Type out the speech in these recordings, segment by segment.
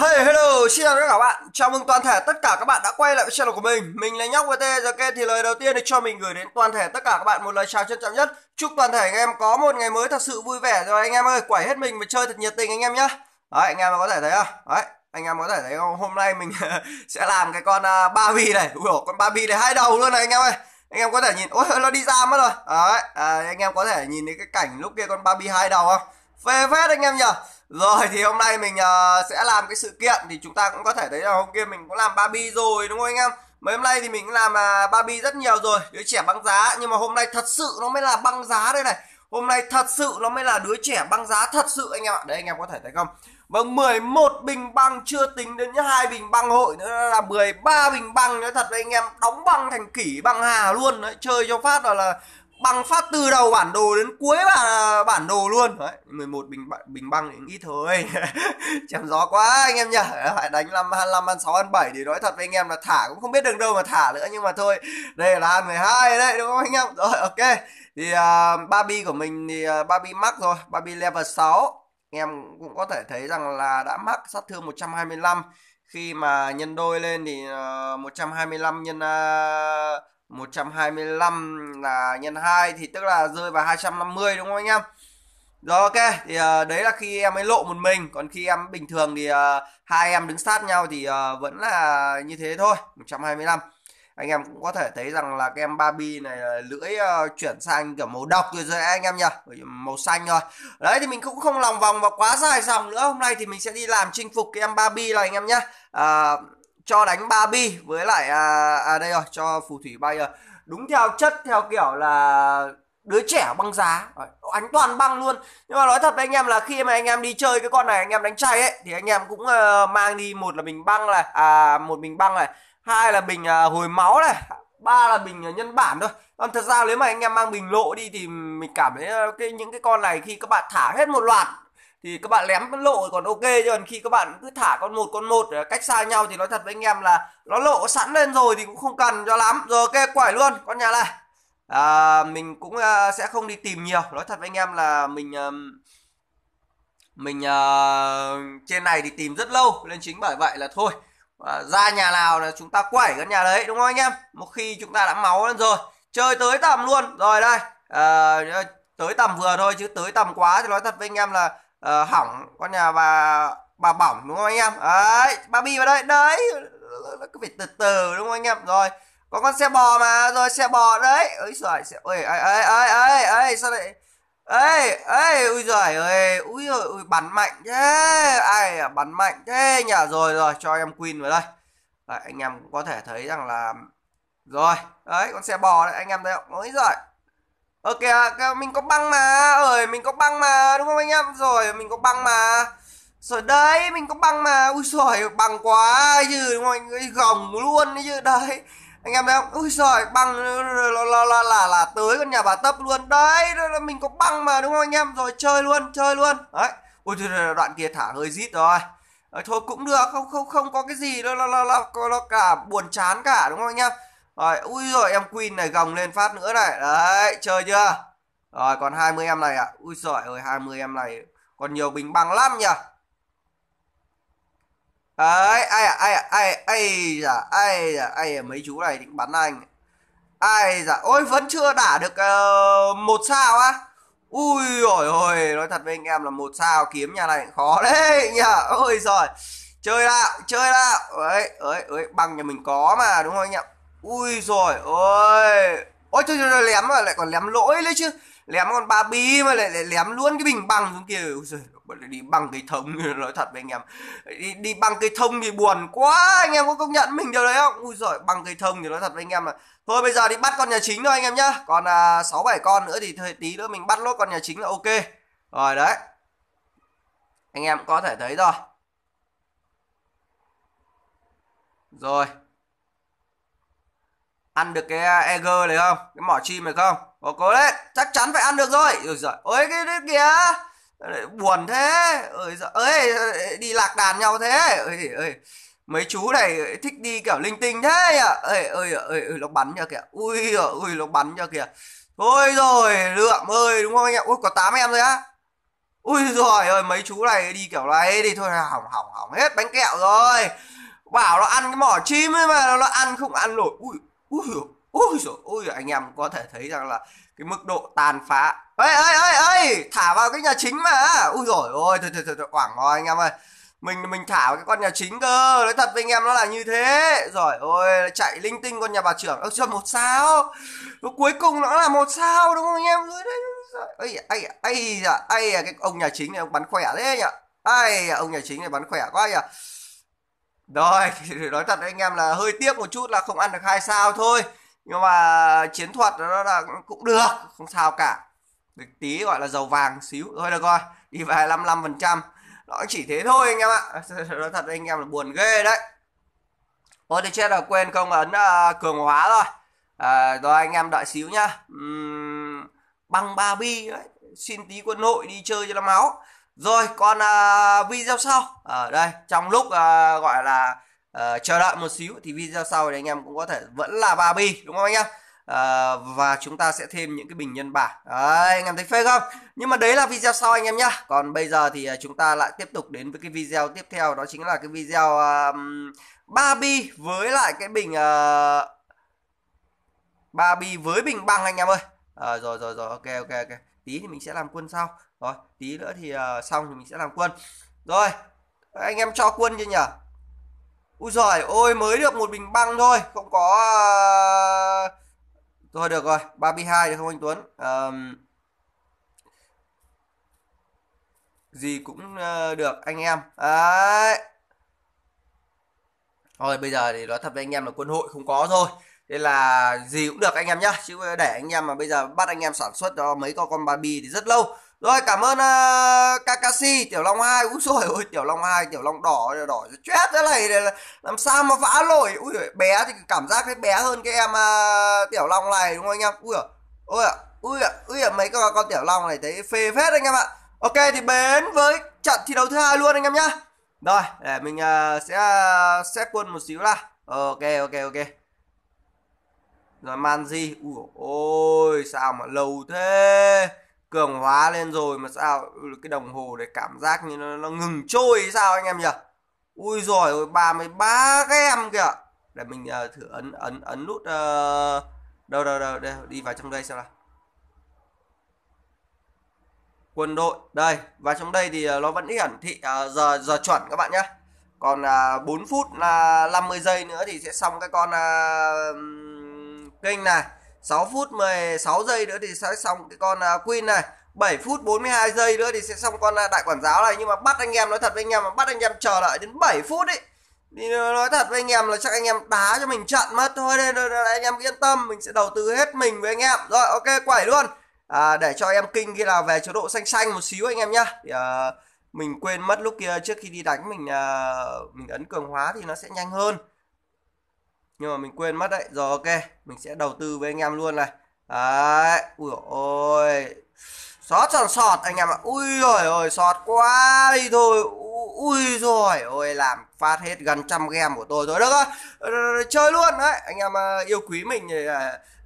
Hey hello, xin chào tất cả các bạn. Chào mừng toàn thể tất cả các bạn đã quay lại với channel của mình. Mình là nhóc VT giờ kênh thì lời đầu tiên được cho mình gửi đến toàn thể tất cả các bạn một lời chào trân trọng nhất. Chúc toàn thể anh em có một ngày mới thật sự vui vẻ rồi anh em ơi, quẩy hết mình và chơi thật nhiệt tình anh em nhá. Đấy, anh em có thể thấy không? Đấy, anh em có thể thấy không? Hôm nay mình sẽ làm cái con uh, à, Barbie này. Ui dồi, con Barbie này hai đầu luôn này anh em ơi. Anh em có thể nhìn, ôi nó đi ra mất rồi. Đấy, à, anh em có thể nhìn thấy cái cảnh lúc kia con Barbie hai đầu không? phê phết anh em nhỉ rồi thì hôm nay mình uh, sẽ làm cái sự kiện thì chúng ta cũng có thể thấy là hôm kia mình cũng làm Barbie rồi đúng không anh em mấy hôm nay thì mình làm uh, à, Barbie rất nhiều rồi đứa trẻ băng giá nhưng mà hôm nay thật sự nó mới là băng giá đây này hôm nay thật sự nó mới là đứa trẻ băng giá thật sự anh em ạ đấy anh em có thể thấy không Vâng 11 bình băng chưa tính đến những hai bình băng hội nữa là 13 bình băng nữa thật với anh em đóng băng thành kỷ băng hà luôn đấy chơi cho phát là là băng phát từ đầu bản đồ đến cuối bản, bản đồ luôn đấy 11 bình bình băng thì ít thôi chém gió quá anh em nhỉ phải đánh năm năm ăn sáu ăn bảy thì nói thật với anh em là thả cũng không biết đường đâu mà thả nữa nhưng mà thôi đây là ăn 12 đấy đúng không anh em rồi ok thì uh, à, Barbie của mình thì uh, à, Barbie mắc rồi Barbie level 6 anh em cũng có thể thấy rằng là đã mắc sát thương 125 khi mà nhân đôi lên thì uh, à, 125 nhân uh, 125 là nhân 2 thì tức là rơi vào 250 đúng không anh em rồi ok thì uh, đấy là khi em ấy lộ một mình còn khi em bình thường thì uh, hai em đứng sát nhau thì uh, vẫn là như thế thôi 125 anh em cũng có thể thấy rằng là cái em Barbie này lưỡi uh, chuyển sang kiểu màu độc rồi rồi anh em nhỉ màu xanh rồi đấy thì mình cũng không lòng vòng và quá dài dòng nữa hôm nay thì mình sẽ đi làm chinh phục cái em Barbie này anh em nhé uh, cho đánh ba bi với lại à, à đây rồi cho phù thủy bay rồi đúng theo chất theo kiểu là đứa trẻ băng giá ánh toàn băng luôn nhưng mà nói thật với anh em là khi mà anh em đi chơi cái con này anh em đánh chay ấy thì anh em cũng uh, mang đi một là bình băng này à một bình băng này hai là bình uh, à, hồi máu này ba là bình uh, à, nhân bản thôi còn thật ra nếu mà anh em mang bình lộ đi thì mình cảm thấy uh, cái những cái con này khi các bạn thả hết một loạt thì các bạn lém lộ còn ok chứ còn khi các bạn cứ thả con một con một cách xa nhau thì nói thật với anh em là nó lộ sẵn lên rồi thì cũng không cần cho lắm rồi ok quẩy luôn con nhà này à, mình cũng à, sẽ không đi tìm nhiều nói thật với anh em là mình à, mình à, trên này thì tìm rất lâu nên chính bởi vậy là thôi à, ra nhà nào là chúng ta quẩy con nhà đấy đúng không anh em một khi chúng ta đã máu lên rồi chơi tới tầm luôn rồi đây à, tới tầm vừa thôi chứ tới tầm quá thì nói thật với anh em là uh, hỏng con nhà bà bà bỏng đúng không anh em đấy bà bì vào đây đấy nó cứ phải từ từ đúng không anh em rồi có con xe bò mà rồi xe bò đấy ơi giời xe ơi ơi ơi ơi ơi ơi sao lại ê ê ui giời ơi ui ôi ui bắn mạnh thế ai à, bắn mạnh thế nhà rồi rồi cho em queen vào đây đấy, anh em cũng có thể thấy rằng là rồi đấy con xe bò đấy anh em thấy không ôi giời Ờ kìa, mình có băng mà Ơi, mình có băng mà, đúng không anh em Rồi, mình có băng mà Rồi đấy, mình có băng mà Ui giời, băng quá chứ Đúng không, anh ấy gồng luôn đấy chứ Đấy, anh em thấy không ui giời băng là là, là là là tới con nhà bà tấp luôn đấy là mình có băng mà đúng không anh em rồi chơi luôn chơi luôn đấy ui trời đoạn kia thả hơi rít rồi đấy, ờ, thôi cũng được không không không có cái gì đâu là là là, là, là cả buồn chán cả đúng không anh em rồi ui rồi em queen này gồng lên phát nữa này đấy chơi chưa rồi còn 20 em này ạ à. ui giỏi ơi 20 em này còn nhiều bình bằng lắm nhỉ đấy ai à ai à ai à, ai dạ ai dạ ai à, mấy chú này định bắn anh ai dạ ôi vẫn chưa đả được uh, một sao á ui ôi ôi nói thật với anh em là một sao kiếm nhà này khó đấy nhỉ ôi giời chơi đạo chơi đạo ấy ấy ấy bằng nhà mình có mà đúng không anh ạ ui rồi ôi ôi trời trời lém mà lại còn lém lỗi đấy chứ lém con ba bi mà lại, lại lém luôn cái bình bằng xuống kia ui giời, đi bằng cây thông nói thật với anh em đi, đi bằng cây thông thì buồn quá anh em có công nhận mình điều đấy không ui giời bằng cây thông thì nói thật với anh em là thôi bây giờ đi bắt con nhà chính thôi anh em nhá còn à, sáu à, bảy con nữa thì thời tí nữa mình bắt lốt con nhà chính là ok rồi đấy anh em có thể thấy rồi rồi ăn được cái à, EG này không cái mỏ chim này không có cố đấy chắc chắn phải ăn được rồi ôi giời ôi cái, đứa kìa buồn thế ơi ơi đi lạc đàn nhau thế ơi ơi mấy chú này thích đi kiểu linh tinh thế nhỉ ơi ơi ơi nó bắn nhờ kìa ui ui nó bắn nhờ kìa thôi rồi lượm ơi đúng không anh em ui có 8 em rồi á ui rồi ơi mấy chú này đi kiểu này đi thôi hỏng hỏng hỏng hết bánh kẹo rồi bảo nó ăn cái mỏ chim ấy mà nó ăn không ăn nổi ui ui ui dồi, ui anh em có thể thấy rằng là cái mức độ tàn phá ơi ơi ơi ơi thả vào cái nhà chính mà ui rồi ôi thôi thôi thôi, thôi quảng ngò anh em ơi mình mình thả vào cái con nhà chính cơ nói thật với anh em nó là như thế rồi ôi chạy linh tinh con nhà bà trưởng ơ cho một sao cuối cùng nó là một sao đúng không anh em rồi đấy ấy ấy ấy dạ ấy cái ông nhà chính này ông bắn khỏe thế nhỉ ấy ông nhà chính này bắn khỏe quá nhỉ rồi nói thật anh em là hơi tiếc một chút là không ăn được hai sao thôi nhưng mà chiến thuật nó là cũng được không sao cả được tí gọi là dầu vàng xíu thôi được rồi đi về 55 phần trăm nó chỉ thế thôi anh em ạ nói thật anh em là buồn ghê đấy Ôi thì chết là quên không ấn uh, cường hóa rồi à, rồi anh em đợi xíu nhá uhm, băng ba bi đấy xin tí quân nội đi chơi cho nó máu rồi còn uh, video sau ở đây trong lúc uh, gọi là uh, chờ đợi một xíu thì video sau thì anh em cũng có thể vẫn là ba bi đúng không anh em à, và chúng ta sẽ thêm những cái bình nhân bản đấy, anh em thấy phê không nhưng mà đấy là video sau anh em nhá còn bây giờ thì à, chúng ta lại tiếp tục đến với cái video tiếp theo đó chính là cái video um, bi với lại cái bình uh, ờ, bi với bình băng anh em ơi à, rồi rồi rồi ok ok ok tí thì mình sẽ làm quân sau rồi tí nữa thì uh, xong thì mình sẽ làm quân rồi anh em cho quân chưa nhỉ Úi giời ôi mới được một bình băng thôi Không có ờ, Thôi được rồi 32 được không anh Tuấn um... Gì cũng ờ, được anh em Đấy Thôi bây giờ thì nói thật với anh em là quân hội không có rồi nên là gì cũng được anh em nhá chứ để anh em mà bây giờ bắt anh em sản xuất cho mấy con con Barbie thì rất lâu rồi cảm ơn uh, Kakashi Tiểu Long 2 Úi rồi ôi Tiểu Long 2 Tiểu Long đỏ đỏ chết thế này làm sao mà vã nổi Úi dồi, bé thì cảm giác thấy bé hơn cái em uh, Tiểu Long này đúng không anh em Úi dồi, ạ Úi ạ Úi ạ mấy con, con Tiểu Long này thấy phê phết anh em ạ Ok thì bến với trận thi đấu thứ hai luôn anh em nhá Rồi để mình uh, sẽ uh, xếp quân một xíu là Ok ok ok rồi Manji Ui, ôi sao mà lâu thế cường hóa lên rồi mà sao cái đồng hồ để cảm giác như nó, nó ngừng trôi sao anh em nhỉ ui rồi ôi 33 các em kìa để mình uh, thử ấn ấn ấn nút uh, đâu đâu đâu đây đi vào trong đây xem nào quân đội đây và trong đây thì ờ, nó vẫn hiển thị uh, giờ giờ chuẩn các bạn nhé còn uh, à, 4 phút là uh, 50 giây nữa thì sẽ xong cái con uh, kênh này 6 phút 16 giây nữa thì sẽ xong cái con à, Queen này 7 phút 42 giây nữa thì sẽ xong con à, đại quản giáo này nhưng mà bắt anh em nói thật với anh em mà bắt anh em chờ đợi đến 7 phút ấy thì nói thật với anh em là chắc anh em đá cho mình trận mất thôi nên anh em yên tâm mình sẽ đầu tư hết mình với anh em rồi ok quẩy luôn à, để cho em kinh khi nào về chế độ xanh xanh một xíu anh em nhá thì, à, mình quên mất lúc kia trước khi đi đánh mình à, mình ấn cường hóa thì nó sẽ nhanh hơn nhưng mà mình quên mất đấy rồi ok mình sẽ đầu tư với anh em luôn này đấy ui ôi sót tròn sọt anh em ạ ui rồi ôi sọt quá đi thôi ui rồi ôi làm phát hết gần trăm game của tôi rồi đó ờ, ờ, ờ, chơi luôn đấy anh em yêu quý mình thì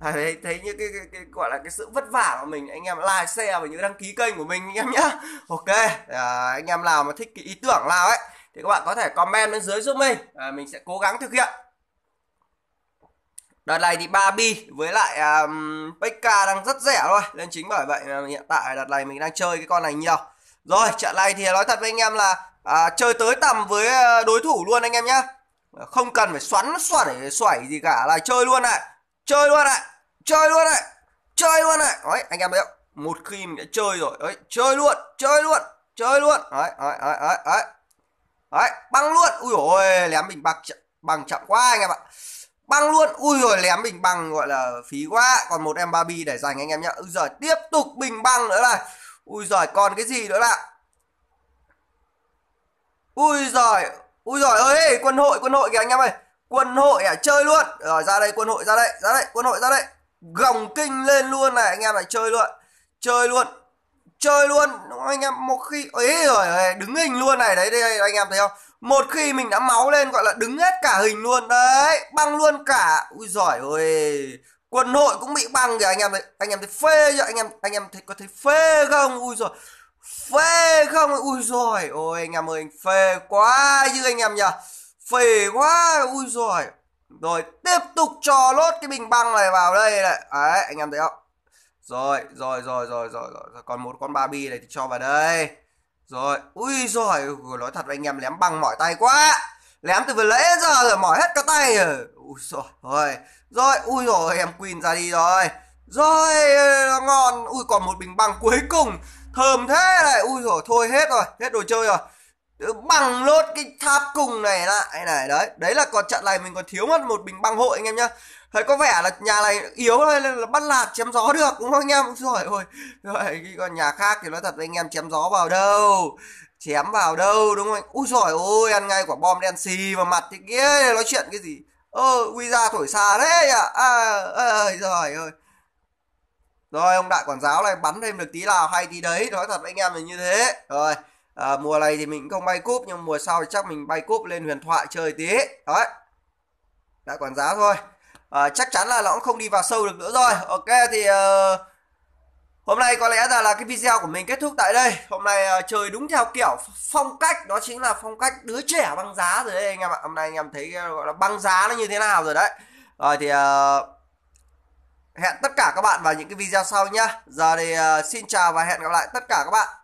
thấy thấy như cái, cái, cái gọi là cái sự vất vả của mình anh em like share và nhớ đăng ký kênh của mình anh em nhá ok à, anh em nào mà thích cái ý tưởng nào ấy thì các bạn có thể comment bên dưới giúp mình à, mình sẽ cố gắng thực hiện Đợt này thì 3 bi với lại um, à, PK đang rất rẻ thôi Nên chính bởi vậy hiện tại đợt này mình đang chơi cái con này nhiều Rồi trận này thì nói thật với anh em là à, Chơi tới tầm với à, đối thủ luôn anh em nhá Không cần phải xoắn xoảy xoảy gì cả là chơi luôn này Chơi luôn này Chơi luôn này Chơi luôn này Đấy anh em thấy không Một khi mình đã chơi rồi Đấy chơi luôn Chơi luôn Chơi luôn Đấy đấy đấy đấy Đấy băng luôn Ui dồi ôi lém mình băng, chậm, băng chậm quá anh em ạ băng luôn ui rồi lém bình băng gọi là phí quá còn một em Barbie để dành anh em nhá ui giời tiếp tục bình băng nữa là ui giời còn cái gì nữa là ui giời ui giời ơi quân hội quân hội kìa anh em ơi quân hội à chơi luôn rồi ra đây quân hội ra đây ra đây quân hội ra đây gồng kinh lên luôn này anh em lại chơi luôn chơi luôn chơi luôn đúng không anh em một khi ấy rồi đứng hình luôn này đấy đây anh em thấy không một khi mình đã máu lên gọi là đứng hết cả hình luôn đấy băng luôn cả ui giỏi ơi quần hội cũng bị băng kìa anh em thấy anh em thấy phê chưa anh em anh em thấy có thấy phê không ui rồi phê không ui rồi ôi anh em ơi anh phê quá chứ anh em nhỉ phê quá ui rồi rồi tiếp tục cho lốt cái bình băng này vào đây này đấy anh em thấy không rồi, rồi, rồi, rồi, rồi, rồi. Còn một con Barbie này thì cho vào đây. Rồi, ui rồi, nói thật với anh em lém bằng mỏi tay quá. Lém từ vừa lễ giờ rồi mỏi hết cả tay rồi. Ui rồi, rồi. Rồi, ui rồi, em Queen ra đi rồi. Rồi, ngon. Ui còn một bình băng cuối cùng. Thơm thế này. Ui rồi, thôi hết rồi, hết đồ chơi rồi. Ờ, bằng lốt cái tháp cung này lại này đấy đấy là còn trận này mình còn thiếu mất một bình băng hội anh em nhá thấy có vẻ là nhà này yếu thôi là bắt lạt chém gió được đúng không anh em rồi ôi rồi cái còn nhà khác thì nói thật với anh em chém gió vào đâu chém vào đâu đúng không ui giỏi ôi ăn ngay quả bom đen xì vào mặt thì kia nói chuyện cái gì ơ uy ra thổi xa đấy à, à, à rồi ơi rồi ông đại quản giáo này bắn thêm được tí nào hay tí đấy nói thật với anh em là như thế rồi à, mùa này thì mình cũng không bay cúp nhưng mùa sau thì chắc mình bay cúp lên huyền thoại chơi tí đấy đã quản giá thôi à, ờ, chắc chắn là nó cũng không đi vào sâu được nữa rồi ok thì uh, hôm nay có lẽ là là cái video của mình kết thúc tại đây hôm nay uh, chơi đúng theo kiểu phong cách đó chính là phong cách đứa trẻ băng giá rồi đấy anh em ạ hôm nay anh em thấy gọi là băng giá nó như thế nào rồi đấy rồi thì uh, hẹn tất cả các bạn vào những cái video sau nhá giờ thì uh, xin chào và hẹn gặp lại tất cả các bạn